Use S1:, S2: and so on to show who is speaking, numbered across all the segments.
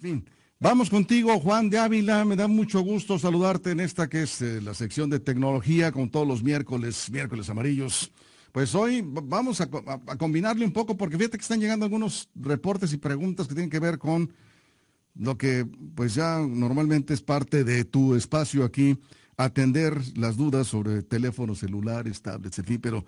S1: fin. Vamos contigo, Juan de Ávila. Me da mucho gusto saludarte en esta que es eh, la sección de tecnología con todos los miércoles, miércoles amarillos. Pues hoy vamos a, combinarle un poco porque fíjate que están llegando algunos reportes y preguntas que tienen que ver con lo que pues ya normalmente es parte de tu espacio aquí, atender las dudas sobre teléfonos celulares, tablets, en fin, pero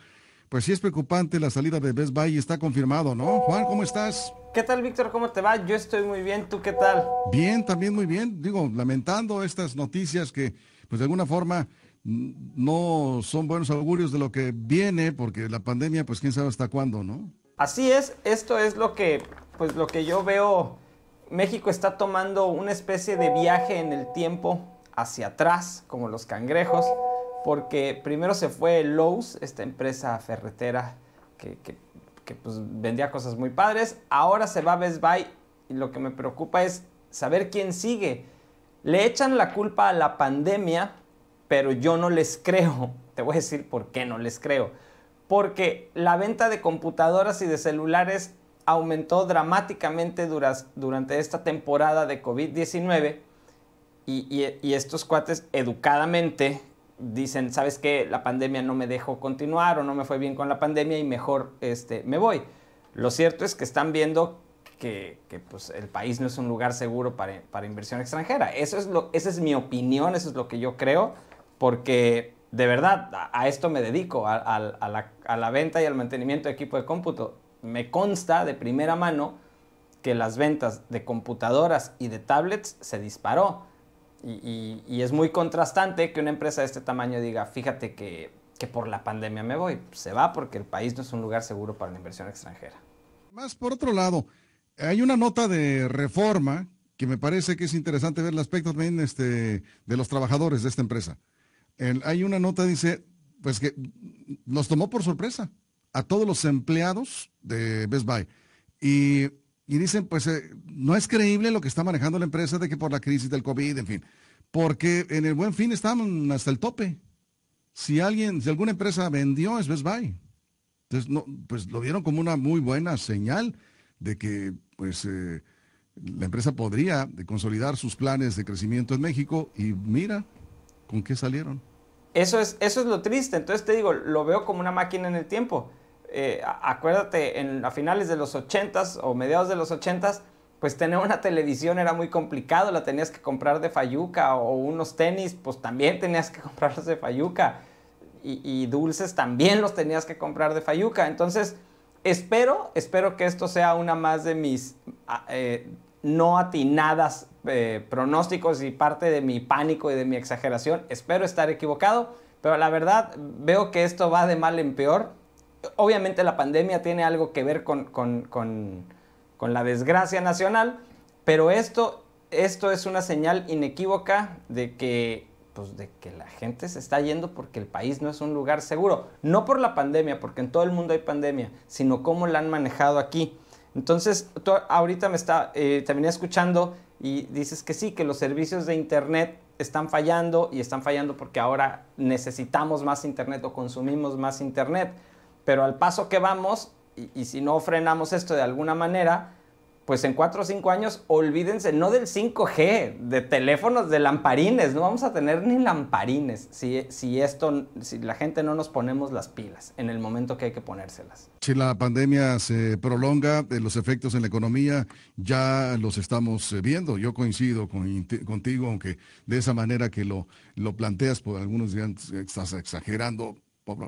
S1: pues sí es preocupante la salida de Best Buy, está confirmado, ¿no? Juan, ¿cómo estás? ¿Qué tal, Víctor? ¿Cómo te va? Yo estoy muy bien. ¿Tú qué tal? Bien, también muy bien. Digo, lamentando estas noticias que, pues de alguna forma, mm, no son buenos augurios de lo que viene, porque la pandemia, pues quién sabe hasta cuándo, ¿no?
S2: Así es. Esto es lo que, pues lo que yo veo. México está tomando una especie de viaje en el tiempo hacia atrás, como los cangrejos, porque primero se fue Lowe's, esta empresa ferretera que, que pues, vendía cosas muy padres. Ahora se va a Best Buy y lo que me preocupa es saber quién sigue. Le echan la culpa a la pandemia, pero yo no les creo. Te voy a decir por qué no les creo. Porque la venta de computadoras y de celulares aumentó dramáticamente durante esta temporada de COVID-19 y estos cuates educadamente dicen, ¿sabes qué? La pandemia no me dejó continuar o no me fue bien con la pandemia y mejor este, me voy. Lo cierto es que están viendo que, pues, el país no es un lugar seguro para, inversión extranjera. Eso es lo, esa es mi opinión, eso es lo que yo creo, porque de verdad a, esto me dedico, a, la, a la venta y al mantenimiento de equipo de cómputo. Me consta de primera mano que las ventas de computadoras y de tablets se disparó y, es muy contrastante que una empresa de este tamaño diga, fíjate que, por la pandemia me voy. Se va porque el país no es un lugar seguro para la inversión extranjera.
S1: Más por otro lado, hay una nota de reforma que me parece que es interesante ver el aspecto también este, de los trabajadores de esta empresa. hay una nota, dice, pues que nos tomó por sorpresa a todos los empleados de Best Buy. Y y dicen, pues eh, no es creíble lo que está manejando la empresa de que por la crisis del COVID, en fin, porque en el buen fin estaban hasta el tope. Si alguien, si alguna empresa vendió, es Best Buy. Entonces, no, pues lo vieron como una muy buena señal de que, pues, eh, la empresa podría consolidar sus planes de crecimiento en México y mira con qué salieron.
S2: Eso es, eso es lo triste. Entonces te digo, lo veo como una máquina en el tiempo. Eh, acuérdate, en, a finales de los 80s o mediados de los 80s, pues tener una televisión era muy complicado, la tenías que comprar de Fayuca o unos tenis, pues también tenías que comprarlos de Fayuca y, dulces también los tenías que comprar de Fayuca. Entonces, espero, espero que esto sea una más de mis eh, no atinadas eh, pronósticos y parte de mi pánico y de mi exageración. Espero estar equivocado, pero la verdad veo que esto va de mal en peor obviamente la pandemia tiene algo que ver con, la desgracia nacional, pero esto, esto es una señal inequívoca de que, pues, de que la gente se está yendo porque el país no es un lugar seguro. No por la pandemia, porque en todo el mundo hay pandemia, sino cómo la han manejado aquí. Entonces, ahorita me está, eh, escuchando y dices que sí, que los servicios de Internet están fallando y están fallando porque ahora necesitamos más Internet o consumimos más Internet pero al paso que vamos, y, si no frenamos esto de alguna manera, pues en cuatro o cinco años, olvídense, no del 5G, de teléfonos de lamparines, no vamos a tener ni lamparines si, si, esto, si la gente no nos ponemos las pilas en el momento que hay que ponérselas.
S1: Si la pandemia se prolonga, eh, los efectos en la economía ya los estamos eh, viendo. Yo coincido con, contigo, aunque de esa manera que lo, lo planteas, por algunos días estás exagerando,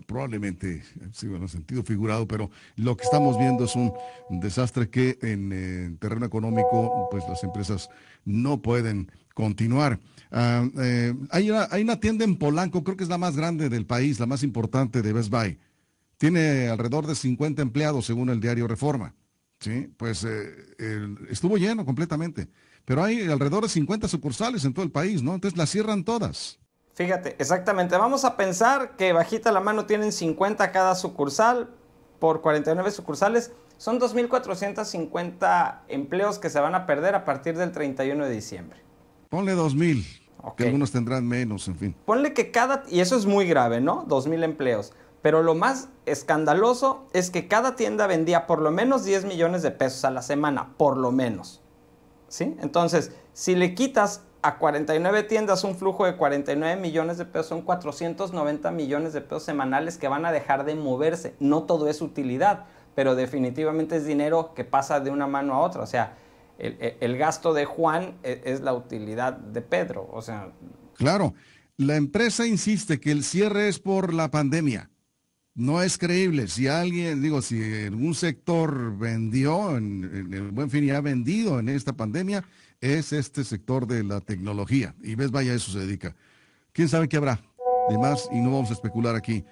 S1: probablemente en bueno, sentido figurado, pero lo que estamos viendo es un desastre que en eh, terreno económico, pues las empresas no pueden continuar. Ah, eh, hay, una, tienda en Polanco, creo que es la más grande del país, la más importante de Best Buy. Tiene alrededor de 50 empleados, según el diario Reforma. Sí, pues eh, estuvo lleno completamente. Pero hay alrededor de 50 sucursales en todo el país, ¿no? Entonces las cierran todas. Fíjate, exactamente.
S2: Vamos a pensar que bajita la mano tienen 50 cada sucursal por 49 sucursales. Son 2.450 empleos que se van a perder a partir del 31 de diciembre.
S1: Ponle 2.000. Que algunos tendrán menos, en fin.
S2: Ponle que cada, y eso es muy grave, ¿no? 2.000 empleos. Pero lo más escandaloso es que cada tienda vendía por lo menos 10 millones de pesos a la semana, por lo menos. ¿Sí? Entonces, si le quitas a 49 tiendas un flujo de 49 millones de pesos, son 490 millones de pesos semanales que van a dejar de moverse. No todo es utilidad, pero definitivamente es dinero que pasa de una mano a otra. O sea, el, gasto de Juan e, es la utilidad de Pedro. O sea.
S1: Claro, la empresa insiste que el cierre es por la pandemia. No es creíble. Si alguien, digo, si en un sector vendió, en, buen fin ya ha vendido en esta pandemia, es este sector de la tecnología. Y ves, vaya, eso se dedica. ¿Quién sabe qué habrá? De más, y no vamos a especular aquí.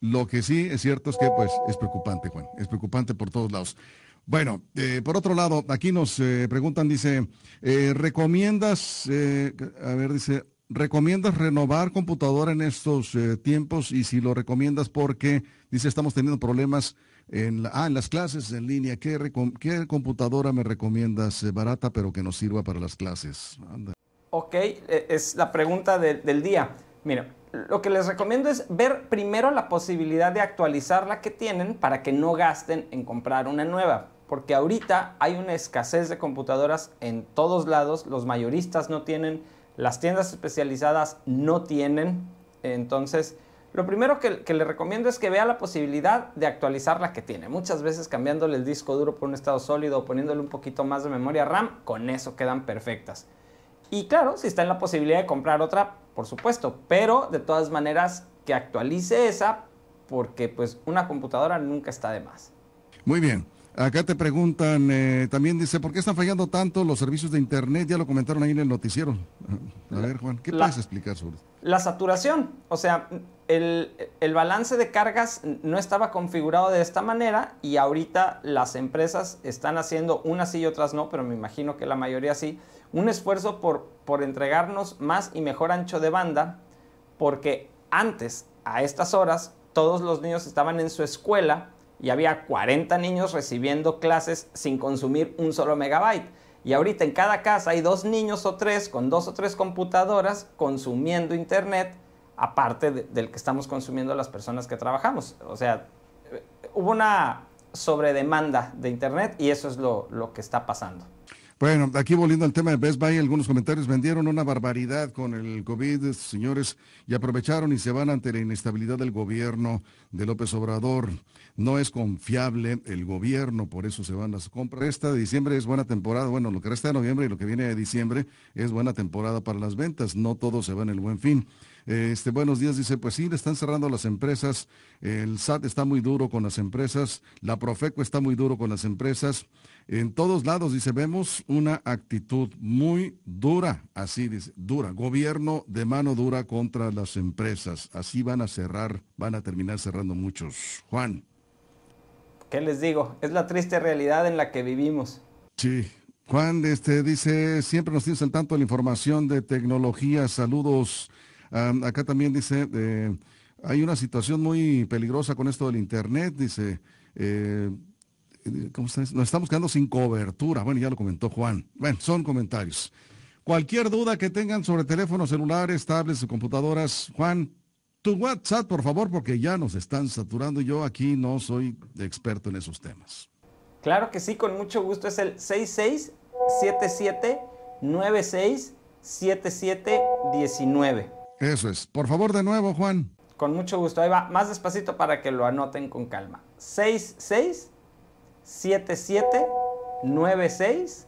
S1: Lo que sí es cierto es que, pues, es preocupante, Juan. Es preocupante por todos lados. Bueno, eh, por otro lado, aquí nos eh, preguntan, dice, eh, ¿recomiendas, a ver, dice, recomiendas renovar computadora en estos eh, tiempos y si lo recomiendas porque, dice, estamos teniendo problemas en, ah, en las clases en línea. ¿Qué, computadora me recomiendas eh, barata pero que nos sirva para las clases? Anda.
S2: Ok, e, es la pregunta del día. Mira, lo que les recomiendo es ver primero la posibilidad de actualizar la que tienen para que no gasten en comprar una nueva. Porque ahorita hay una escasez de computadoras en todos lados, los mayoristas no tienen las tiendas especializadas no tienen. Entonces, lo primero que, le recomiendo es que vea la posibilidad de actualizar la que tiene. Muchas veces cambiándole el disco duro por un estado sólido o poniéndole un poquito más de memoria RAM, con eso quedan perfectas. Y claro, si está en la posibilidad de comprar otra, por supuesto, pero de todas maneras que actualice esa porque pues una computadora nunca está de más.
S1: Muy bien. Acá te preguntan, eh, también dice, ¿por qué están fallando tanto los servicios de Internet? Ya lo comentaron ahí en el noticiero. A ver, Juan, ¿qué la, puedes explicar sobre eso?
S2: La saturación, o sea, el, balance de cargas no estaba configurado de esta manera y ahorita las empresas están haciendo, unas sí y otras no, pero me imagino que la mayoría sí, un esfuerzo por, por entregarnos más y mejor ancho de banda, porque antes, a estas horas, todos los niños estaban en su escuela y había 40 niños recibiendo clases sin consumir un solo megabyte. Y ahorita en cada casa hay dos niños o tres con dos o tres computadoras consumiendo internet, aparte del que estamos consumiendo las personas que trabajamos. O sea, hubo una sobredemanda de internet y eso es lo que está pasando.
S1: Bueno, aquí volviendo al tema de Best Buy, algunos comentarios vendieron una barbaridad con el COVID, señores, y aprovecharon y se van ante la inestabilidad del gobierno de López Obrador. No es confiable el gobierno, por eso se van las compras. Esta de diciembre es buena temporada, bueno, lo que resta de noviembre y lo que viene de diciembre es buena temporada para las ventas, no todo se va en el buen fin. Este, buenos días, dice, pues sí, le están cerrando las empresas, el SAT está muy duro con las empresas, la Profeco está muy duro con las empresas. En todos lados, dice, vemos una actitud muy dura, así dice, dura, gobierno de mano dura contra las empresas. Así van a cerrar, van a terminar cerrando muchos. Juan.
S2: ¿Qué les digo? Es la triste realidad en la que vivimos.
S1: Sí. Juan, este dice, siempre nos tienes tanto la información de tecnología. Saludos acá también dice, eh, hay una situación muy peligrosa con esto del Internet, dice, eh, ¿cómo está? nos estamos quedando sin cobertura. Bueno, ya lo comentó Juan. Bueno, son comentarios. Cualquier duda que tengan sobre teléfonos celulares, tablets o computadoras, Juan, tu WhatsApp, por favor, porque ya nos están saturando. y Yo aquí no soy experto en esos temas.
S2: Claro que sí, con mucho gusto. Es el 6677 967719.
S1: Eso es. Por favor, de nuevo, Juan.
S2: Con mucho gusto. Ahí va, más despacito para que lo anoten con calma. 66 77 96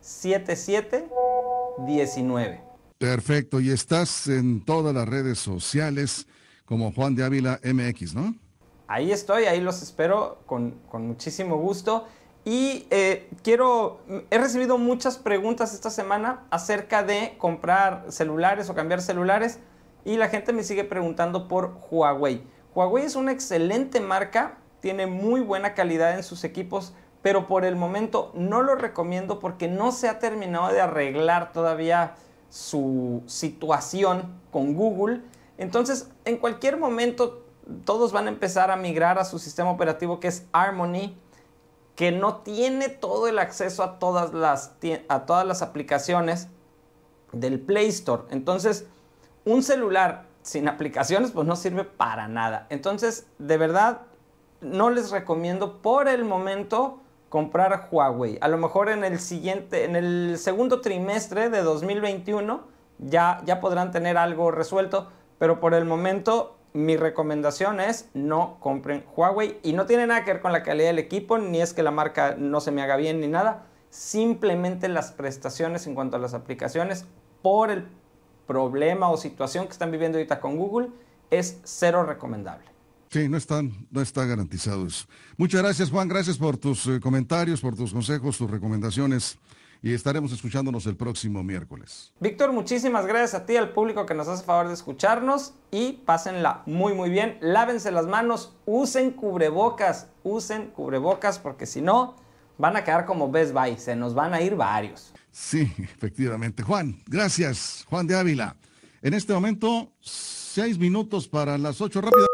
S2: 77 19.
S1: Perfecto. Y estás en todas las redes sociales como Juan de Ávila MX, ¿no?
S2: Ahí estoy, ahí los espero con, muchísimo gusto. Y eh, quiero, he recibido muchas preguntas esta semana acerca de comprar celulares o cambiar celulares. Y la gente me sigue preguntando por Huawei. Huawei es una excelente marca, tiene muy buena calidad en sus equipos, pero por el momento no lo recomiendo porque no se ha terminado de arreglar todavía su situación con Google. Entonces, en cualquier momento todos van a empezar a migrar a su sistema operativo que es Harmony, que no tiene todo el acceso a todas las, a todas las aplicaciones del Play Store. Entonces, un celular sin aplicaciones pues no sirve para nada. Entonces, de verdad, no les recomiendo por el momento comprar Huawei. A lo mejor en el siguiente, en el segundo trimestre de 2021 ya, ya podrán tener algo resuelto, pero por el momento mi recomendación es no compren Huawei y no tiene nada que ver con la calidad del equipo, ni es que la marca no se me haga bien ni nada, simplemente las prestaciones en cuanto a las aplicaciones por el problema o situación que están viviendo ahorita con Google, es cero recomendable.
S1: Sí, no, están, no está garantizado eso. Muchas gracias, Juan. Gracias por tus eh, comentarios, por tus consejos, tus recomendaciones. Y estaremos escuchándonos el próximo miércoles.
S2: Víctor, muchísimas gracias a ti, al público que nos hace favor de escucharnos. Y pásenla muy, muy bien. Lávense las manos, usen cubrebocas, usen cubrebocas, porque si no, van a quedar como Best Buy. Se nos van a ir varios.
S1: Sí, efectivamente. Juan, gracias. Juan de Ávila. En este momento, seis minutos para las ocho rápidas.